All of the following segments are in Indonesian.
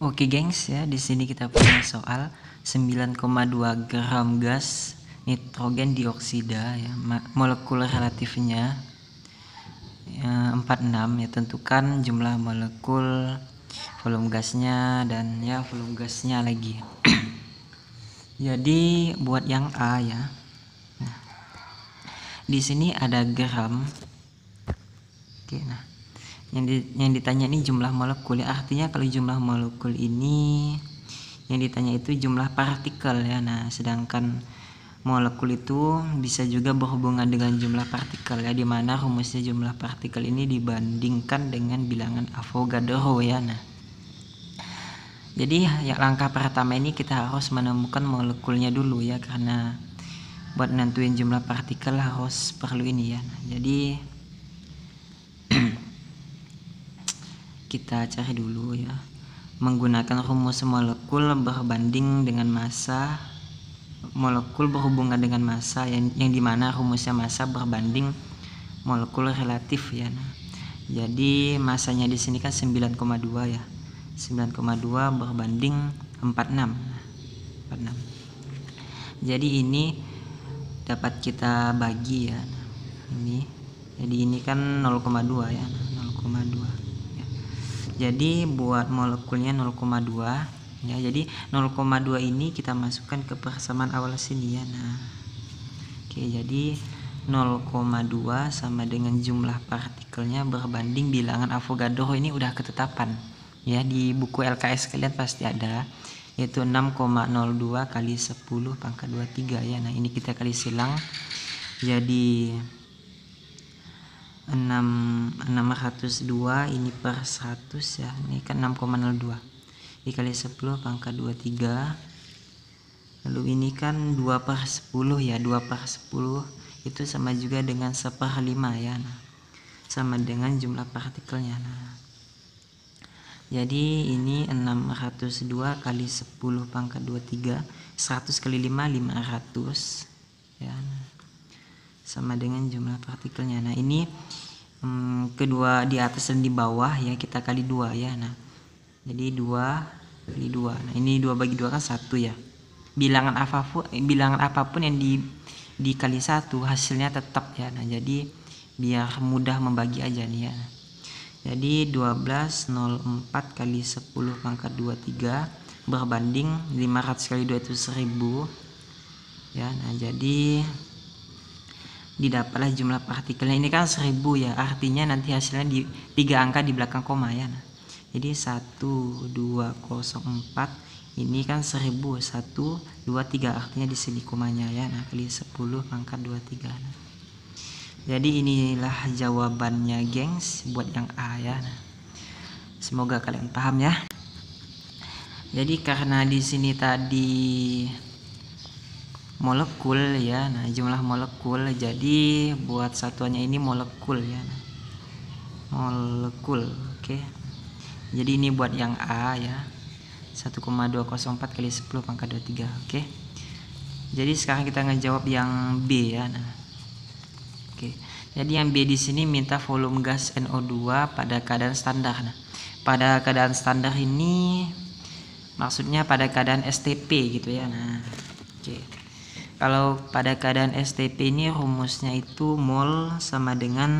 Oke gengs ya, di sini kita punya soal 9,2 gram gas nitrogen dioksida ya, molekul relatifnya ya, 46 ya tentukan jumlah molekul volume gasnya dan ya volume gasnya lagi. Jadi buat yang A ya. Nah, di sini ada gram. Oke, nah yang di, yang ditanya ini jumlah molekul ya artinya kalau jumlah molekul ini yang ditanya itu jumlah partikel ya nah sedangkan molekul itu bisa juga berhubungan dengan jumlah partikel ya dimana rumusnya jumlah partikel ini dibandingkan dengan bilangan Avogadro ya nah jadi ya, langkah pertama ini kita harus menemukan molekulnya dulu ya karena buat nentuin jumlah partikel harus perlu ini ya nah, jadi kita cari dulu ya menggunakan rumus molekul berbanding dengan massa molekul berhubungan dengan massa yang, yang dimana rumusnya massa berbanding molekul relatif ya nah, jadi masanya di sini kan 9,2 ya 9,2 berbanding 46 46 jadi ini dapat kita bagi ya ini jadi ini kan 0,2 ya 0,2 jadi buat molekulnya 0,2 ya jadi 0,2 ini kita masukkan ke persamaan awal sini ya nah oke jadi 0,2 sama dengan jumlah partikelnya berbanding bilangan Avogadro ini udah ketetapan ya di buku LKS kalian pasti ada yaitu 6,02 kali 10 pangkat 23 ya nah ini kita kali silang jadi 6 602 ini per 100 ya ini kan 6,02 dikali 10 pangkat 23 lalu ini kan 2 per 10 ya 2 per 10 itu sama juga dengan 1 per 5 ya nah, sama dengan jumlah partikelnya nah jadi ini 602 kali 10 pangkat 23 100 kali 5 500 ya nah sama dengan jumlah partikelnya nah ini hmm, kedua di atas dan di bawah ya kita kali dua ya nah jadi dua kali dua nah ini dua bagi dua kan satu ya bilangan apapun eh, bilangan apapun yang di dikali satu hasilnya tetap ya nah jadi biar mudah membagi aja nih ya jadi 1204 kali 10 pangkat 23 berbanding 500 kali 2 itu 1000 ya nah jadi didapatlah jumlah partikelnya ini kan 1000 ya artinya nanti hasilnya di tiga angka di belakang koma ya nah, jadi 1204 ini kan 1000 1 2 3 artinya di sini komanya ya nah kali 10 pangkat 23 nah. jadi inilah jawabannya gengs buat yang A ya nah. semoga kalian paham ya jadi karena di sini tadi molekul ya nah jumlah molekul jadi buat satuannya ini molekul ya nah, molekul oke okay. jadi ini buat yang A ya 1,204 kali 10 pangkat 23 oke okay. jadi sekarang kita ngejawab yang B ya nah oke okay. jadi yang B di sini minta volume gas NO2 pada keadaan standar nah pada keadaan standar ini maksudnya pada keadaan STP gitu ya nah oke okay. Kalau pada keadaan STP ini rumusnya itu mol sama dengan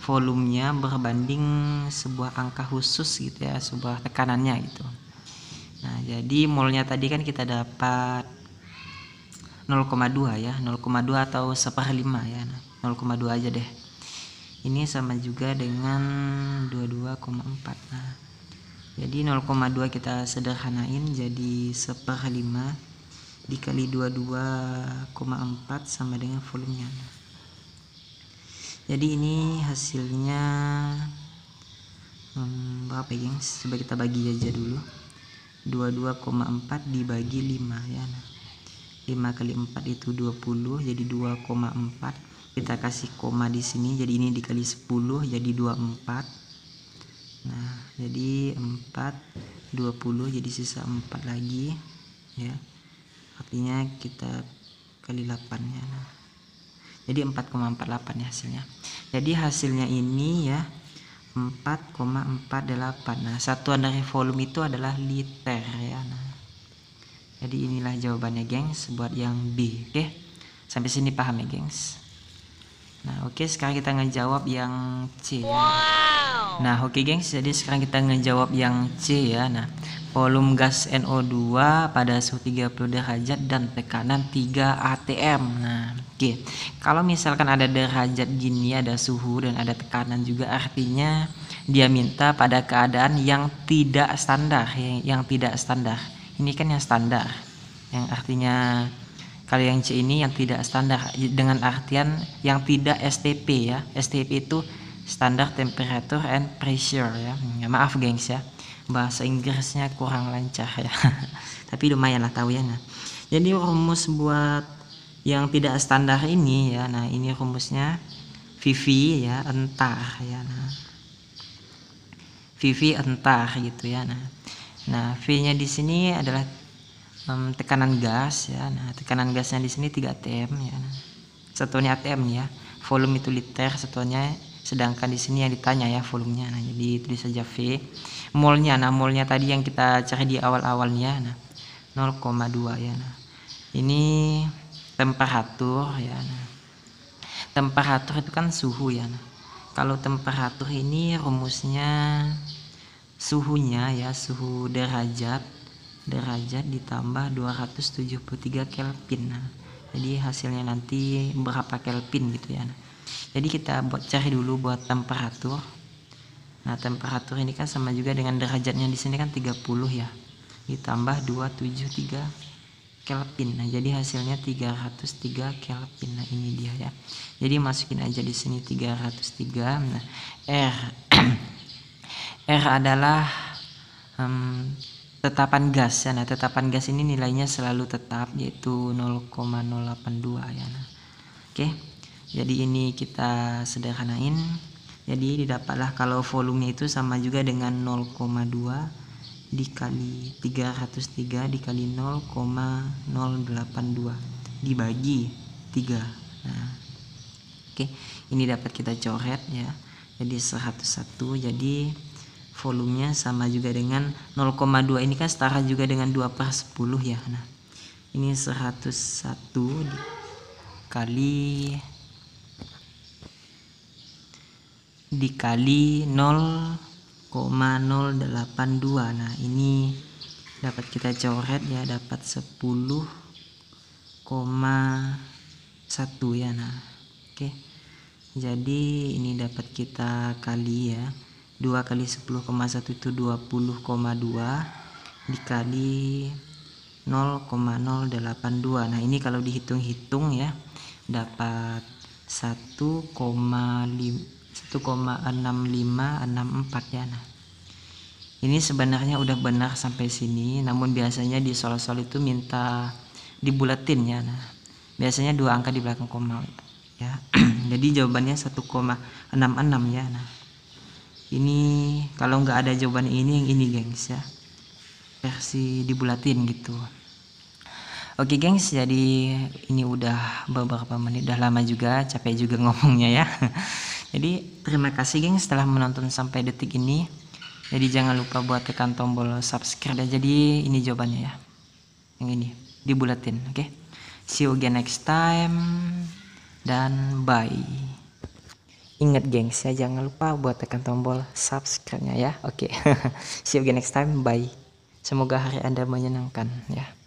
volumenya berbanding sebuah angka khusus gitu ya, sebuah tekanannya gitu. Nah, jadi molnya tadi kan kita dapat 0,2 ya, 0,2 atau seperlima ya. 0,2 nah, aja deh. Ini sama juga dengan 22,4. Nah, jadi 0,2 kita sederhanain jadi seperlima dikali 22,4 sama dengan volumenya jadi ini hasilnya hmm, berapa ya coba kita bagi aja dulu 22,4 dibagi 5 ya nah, 5 kali 4 itu 20 jadi 2,4 kita kasih koma di sini jadi ini dikali 10 jadi 24 nah jadi 4 20 jadi sisa 4 lagi ya artinya kita kali 8 nya nah. jadi 4,48 ya hasilnya jadi hasilnya ini ya 4,48 nah satuan dari volume itu adalah liter ya nah jadi inilah jawabannya gengs buat yang B oke okay? sampai sini paham ya gengs nah oke okay, sekarang kita ngejawab yang C wow. ya. Nah, oke okay, gengs, jadi sekarang kita ngejawab yang C ya. Nah, volume gas NO2 pada suhu 30 derajat dan tekanan 3 atm. Nah, oke. Okay. Kalau misalkan ada derajat gini, ada suhu dan ada tekanan juga artinya dia minta pada keadaan yang tidak standar, yang, yang tidak standar. Ini kan yang standar. Yang artinya kalau yang C ini yang tidak standar dengan artian yang tidak STP ya. STP itu standar temperatur and pressure ya. ya maaf gengs ya bahasa Inggrisnya kurang lancar ya tapi lumayan lah tahu ya nah. jadi rumus buat yang tidak standar ini ya nah ini rumusnya Vivi ya entar ya nah vv entar gitu ya nah nah V nya di sini adalah um, tekanan gas ya nah tekanan gasnya di sini 3 atm ya nah. satunya atm ya volume itu liter satunya sedangkan di sini yang ditanya ya volumenya nah jadi tulis saja V molnya nah molnya tadi yang kita cari di awal-awalnya nah 0,2 ya nah ini temperatur ya nah temperatur itu kan suhu ya nah kalau temperatur ini rumusnya suhunya ya suhu derajat derajat ditambah 273 Kelvin nah jadi hasilnya nanti berapa Kelvin gitu ya nah jadi kita buat cari dulu buat temperatur nah temperatur ini kan sama juga dengan derajatnya di sini kan 30 ya ditambah 273 Kelvin nah jadi hasilnya 303 Kelvin nah ini dia ya jadi masukin aja di sini 303 nah R R adalah um, tetapan gas ya. Nah, tetapan gas ini nilainya selalu tetap yaitu 0,082 ya. Nah. Oke. Okay jadi ini kita sederhanain jadi didapatlah kalau volumenya itu sama juga dengan 0,2 dikali 303 dikali 0,082 dibagi 3 nah oke ini dapat kita coret ya jadi 101 jadi volumenya sama juga dengan 0,2 ini kan setara juga dengan 2 per 10 ya nah ini 101 dikali dikali 0,082 nah ini dapat kita coret ya dapat 10,1 ya nah oke jadi ini dapat kita kali ya 2 kali 10,1 itu 20,2 dikali 0,082 nah ini kalau dihitung-hitung ya dapat 1,5 1,6564 ya nah ini sebenarnya udah benar sampai sini namun biasanya di sol-sol itu minta dibulatin ya nah biasanya dua angka di belakang koma ya jadi jawabannya 1,66 ya nah ini kalau nggak ada jawaban ini yang ini gengs ya versi dibulatin gitu Oke gengs, jadi ini udah beberapa menit, udah lama juga, capek juga ngomongnya ya. Jadi terima kasih geng setelah menonton sampai detik ini. Jadi jangan lupa buat tekan tombol subscribe. Jadi ini jawabannya ya. Yang ini dibulatin, oke? Okay? See you again next time dan bye. Ingat gengs ya jangan lupa buat tekan tombol subscribe-nya ya. Oke. Okay. See you again next time. Bye. Semoga hari Anda menyenangkan ya.